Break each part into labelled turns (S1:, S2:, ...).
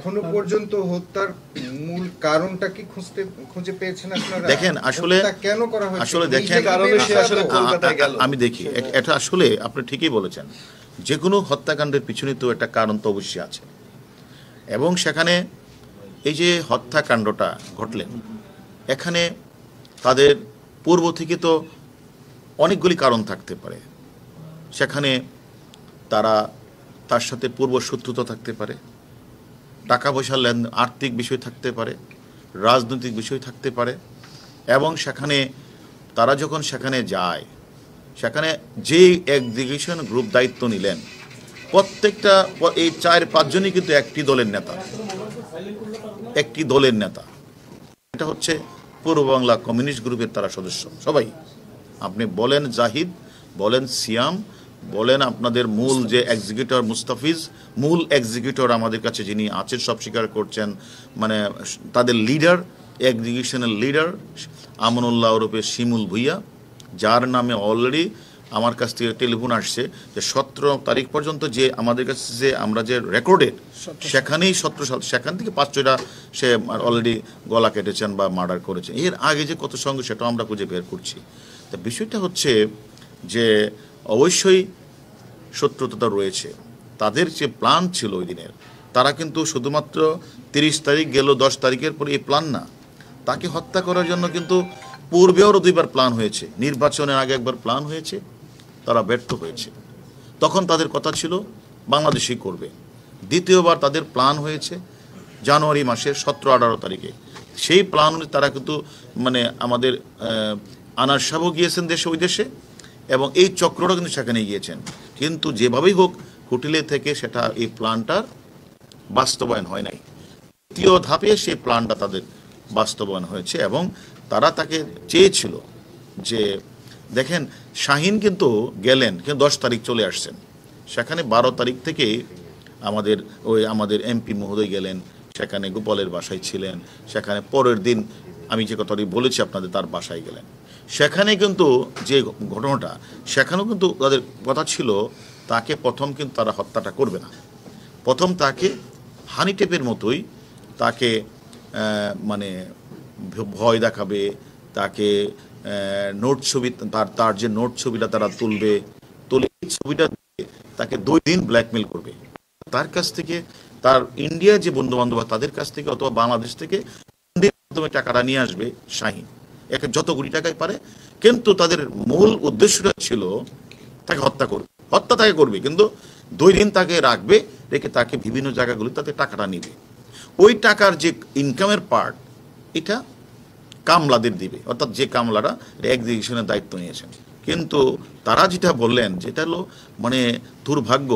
S1: এখনো পর্যন্ত হত্যার মূল কারণটা কি খুঁজতে খুঁজে পেয়েছেন আপনারা দেখেন আসলে কেন করা হয়েছে আসলে দেখেন আমি দেখি এটা আসলে আপনি ঠিকই বলেছেন যে কোনো হত্যাকাণ্ডের পিছনে তো একটা কারণ তো অবশ্যই আছে এবং সেখানে এই যে হত্যাকাণ্ডটা ঘটলেন এখানে তাদের পূর্ব থেকে তো অনেকগুলি কারণ থাকতে পারে সেখানে তারা তার সাথে পূর্ব শত্রুতা থাকতে পারে টাকা পয়সার লেনদেন আর্থিক বিষয় থাকতে পারে রাজনৈতিক বিষয় থাকতে পারে এবং সেখানে তারা যখন সেখানে যায় সেখানে যে এক্সিকিউশন গ্রুপ দায়িত্ব নিলেন প্রত্যেকটা এই চার পাঁচজনই কিন্তু একটি দলের নেতা একটি দলের নেতা এটা হচ্ছে পূর্ব বাংলা কমিউনিস্ট গ্রুপের তারা সদস্য সবাই আপনি বলেন জাহিদ বলেন সিয়াম বলেন আপনাদের মূল যে এক্সিকিউটর মুস্তাফিজ মূল এক্সিকিউটর আমাদের কাছে যিনি আছেন সব স্বীকার করছেন মানে তাদের লিডার এক্সিকিউশনের লিডার আমনুল্লাহ ওরূপে শিমুল ভুইয়া যার নামে অলরেডি আমার কাছ থেকে টেলিফোন আসছে যে সতেরো তারিখ পর্যন্ত যে আমাদের কাছে যে আমরা যে রেকর্ডেড সেখানেই সতেরো সাল সেখান থেকে পাঁচটা সে অলরেডি গলা কেটেছেন বা মার্ডার করেছেন এর আগে যে কত সঙ্গে সেটাও আমরা খুঁজে বের করছি তা বিষয়টা হচ্ছে যে অবশ্যই শত্রুতা রয়েছে তাদের যে প্ল্যান ছিল ওই দিনের তারা কিন্তু শুধুমাত্র তিরিশ তারিখ গেল দশ তারিখের পরে এই প্ল্যান না তাকে হত্যা করার জন্য কিন্তু পূর্বেও দুইবার প্ল্যান হয়েছে নির্বাচনের আগে একবার প্ল্যান হয়েছে তারা ব্যর্থ হয়েছে তখন তাদের কথা ছিল বাংলাদেশই করবে দ্বিতীয়বার তাদের প্ল্যান হয়েছে জানুয়ারি মাসের সতেরো আঠারো তারিখে সেই প্ল্যান তারা কিন্তু মানে আমাদের আনার সাবও গিয়েছেন দেশে ওই দেশে এবং এই চক্রটা কিন্তু সেখানে গিয়েছেন কিন্তু যেভাবেই হোক হোটেলে থেকে সেটা এই প্ল্যানটার বাস্তবায়ন হয় নাই তৃতীয় ধাপে সেই প্ল্যানটা তাদের বাস্তবায়ন হয়েছে এবং তারা তাকে চেয়েছিল যে দেখেন শাহিন কিন্তু গেলেন কিন্তু দশ তারিখ চলে আসছেন সেখানে বারো তারিখ থেকে আমাদের ওই আমাদের এমপি মহোদয় গেলেন সেখানে গোপালের বাসায় ছিলেন সেখানে পরের দিন আমি যে কথাটি বলেছি আপনাদের তার বাসায় গেলেন সেখানে কিন্তু যে ঘটনাটা সেখানেও কিন্তু তাদের কথা ছিল তাকে প্রথম কিন্তু তারা হত্যাটা করবে না প্রথম তাকে হানি টেপের মতোই তাকে মানে ভয় দেখাবে তাকে নোট ছবি তার তার যে নোট ছবিটা তারা তুলবে তুলে ছবিটা তাকে দুই দিন ব্ল্যাকমেল করবে তার কাছ থেকে তার ইন্ডিয়া যে বন্ধু বান্ধব তাদের কাছ থেকে অথবা বাংলাদেশ থেকে টাকাটা নিয়ে আসবে শাহিন একে যত কোটি টাকায় পারে কিন্তু তাদের মূল উদ্দেশ্যটা ছিল তাকে হত্যা করবে হত্যা তাকে করবে কিন্তু দুই দিন তাকে রাখবে রেখে তাকে বিভিন্ন জায়গাগুলি তাতে টাকাটা নেবে ওই টাকার যে ইনকামের পার্ট এটা কামলাদের দিবে অর্থাৎ যে কামলারা এক্সিকিউশনের দায়িত্ব নিয়েছেন কিন্তু তারা যেটা বললেন যেটা হলো মানে দুর্ভাগ্য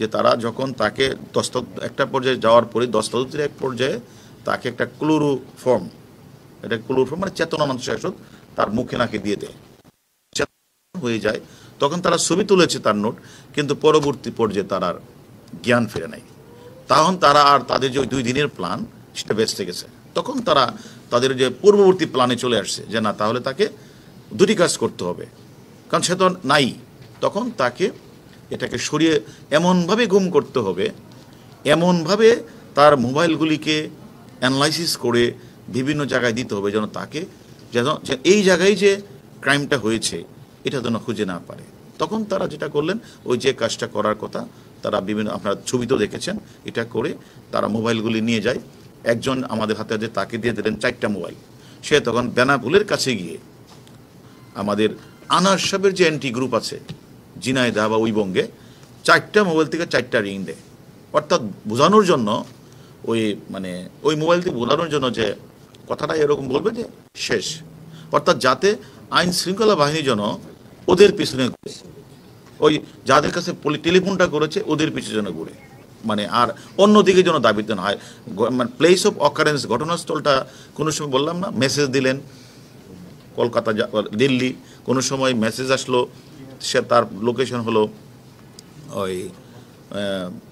S1: যে তারা যখন তাকে দস্ত একটা পর্যায়ে যাওয়ার পরে দস্তাদুতির এক পর্যায়ে তাকে একটা ক্লোরো ফর্ম এটা ক্লোরোফর্ম মানে চেতনা মানুষের ওষুধ তার মুখে নাকে দিয়ে দেয় হয়ে যায় তখন তারা ছবি তুলেছে তার নোট কিন্তু পরবর্তী পর্যায়ে তার আর জ্ঞান ফিরে নাই তখন তারা আর তাদের যে দুই দিনের প্ল্যান সেটা বেঁচতে গেছে তখন তারা তাদের যে পূর্ববর্তী প্ল্যানে চলে আসছে যে না তাহলে তাকে দুটি কাজ করতে হবে কারণ সে তো নাই তখন তাকে এটাকে সরিয়ে এমনভাবে গুম করতে হবে এমনভাবে তার মোবাইলগুলিকে অ্যানালাইসিস করে বিভিন্ন জায়গায় দিতে হবে যেন তাকে যেন এই জায়গায় যে ক্রাইমটা হয়েছে এটা যেন খুঁজে না পারে তখন তারা যেটা করলেন ওই যে কাজটা করার কথা তারা বিভিন্ন আপনারা ছবিতেও দেখেছেন এটা করে তারা মোবাইলগুলি নিয়ে যায় একজন আমাদের হাতে যে তাকে দিয়ে দিলেন চারটা মোবাইল সে তখন বেনাপুলের কাছে গিয়ে আমাদের আনার সাহেবের যে অ্যান্টি গ্রুপ আছে জিনায়দা বা ওই বঙ্গে চারটা মোবাইল থেকে চারটা রিং দেয় অর্থাৎ বোঝানোর জন্য ওই মানে ওই মোবাইল থেকে বোঝানোর জন্য যে কথাটা এরকম বলবে যে শেষ অর্থাৎ যাতে আইন শৃঙ্খলা বাহিনী যেন ওদের পিছনে ওই যাদের কাছে টেলিফোনটা করেছে ওদের পিছনে যেন ঘুরে মানে আর অন্যদিকে যেন দাবিতে না হয় মানে প্লেস অফ অকারেন্স ঘটনাস্থলটা কোনো সময় বললাম না মেসেজ দিলেন কলকাতা দিল্লি কোনো সময় মেসেজ আসলো সে তার লোকেশন হলো ওই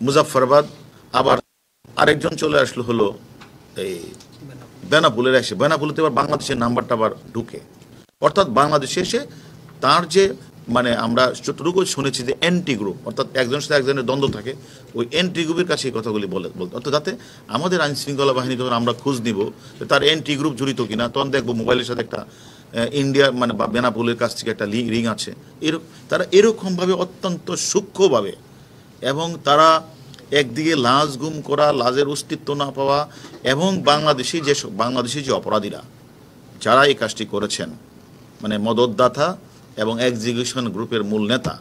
S1: মুজাফরাবাদ আবার আরেকজন চলে আসলো হলো এই বেনাপুলের আসে বেনাপুলেতে এবার বাংলাদেশের নাম্বারটা আবার ঢুকে অর্থাৎ বাংলাদেশে এসে তার যে মানে আমরা যতটুকু শুনেছি যে এন্টি গ্রুপ অর্থাৎ একজনের সাথে একজনের দ্বন্দ্ব থাকে ওই এন্টি গ্রুপের কাছে এই কথাগুলি বলে বলতে অর্থাৎ যাতে আমাদের আইন শৃঙ্খলা বাহিনী যখন আমরা খোঁজ নিব তার এন্টি গ্রুপ জড়িত কিনা তখন দেখবো মোবাইলের সাথে একটা ইন্ডিয়া মানে বা বেনাপুলের কাছ থেকে একটা রিং আছে এরকম তারা এরকমভাবে অত্যন্ত সূক্ষ্মভাবে এবং তারা একদিকে লাজ গুম করা লাজের অস্তিত্ব না পাওয়া এবং বাংলাদেশি যে বাংলাদেশি যে অপরাধীরা যারা এই কাজটি করেছেন মানে মদতদাতা এবং এক্সিকিউশন গ্রুপের মূল নেতা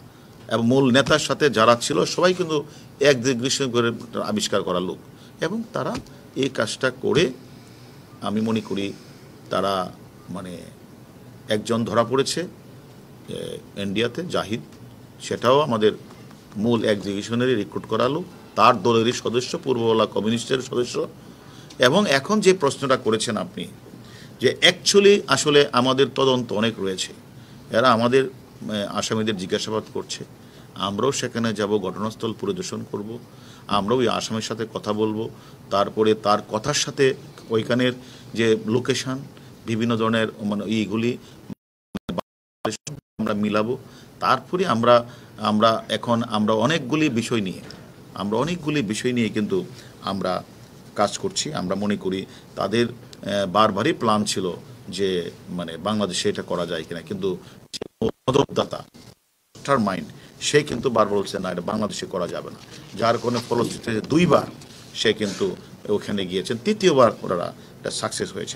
S1: এবং মূল নেতার সাথে যারা ছিল সবাই কিন্তু এক্সিকিউশন করে আবিষ্কার করা লোক এবং তারা এই কাজটা করে আমি মনে করি তারা মানে একজন ধরা পড়েছে ইন্ডিয়াতে জাহিদ সেটাও আমাদের মূল এক্সিকিউশনেরই রিক্রুট লোক তার দলেরই সদস্য পূর্ববেলা কমিউনিস্টের সদস্য এবং এখন যে প্রশ্নটা করেছেন আপনি যে অ্যাকচুয়ালি আসলে আমাদের তদন্ত অনেক রয়েছে এরা আমাদের আসামিদের জিজ্ঞাসাবাদ করছে আমরাও সেখানে যাব ঘটনাস্থল পরিদর্শন করব। আমরাও ওই আসামির সাথে কথা বলবো তারপরে তার কথার সাথে ওইখানের যে লোকেশান বিভিন্ন ধরনের মানে ইগুলি আমরা মিলাবো তারপরে আমরা আমরা এখন আমরা অনেকগুলি বিষয় নিয়ে আমরা অনেকগুলি বিষয় নিয়ে কিন্তু আমরা কাজ করছি আমরা মনে করি তাদের বারবারই প্ল্যান ছিল যে মানে বাংলাদেশে এটা করা যায় কিনা কিন্তু মদতদাতা মাস্টার মাইন্ড সে কিন্তু বারবার বলছে না এটা বাংলাদেশে করা যাবে না যার কোনো ফলশ্রুতিতে দুইবার সে কিন্তু ওখানে গিয়েছেন তৃতীয়বার ওনারা এটা সাকসেস হয়েছেন